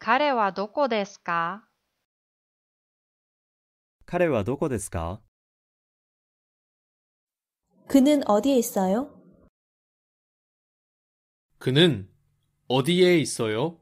彼はどこですか?彼はどこですか? 그는 어디에 있어요? 그는 어디에 있어요?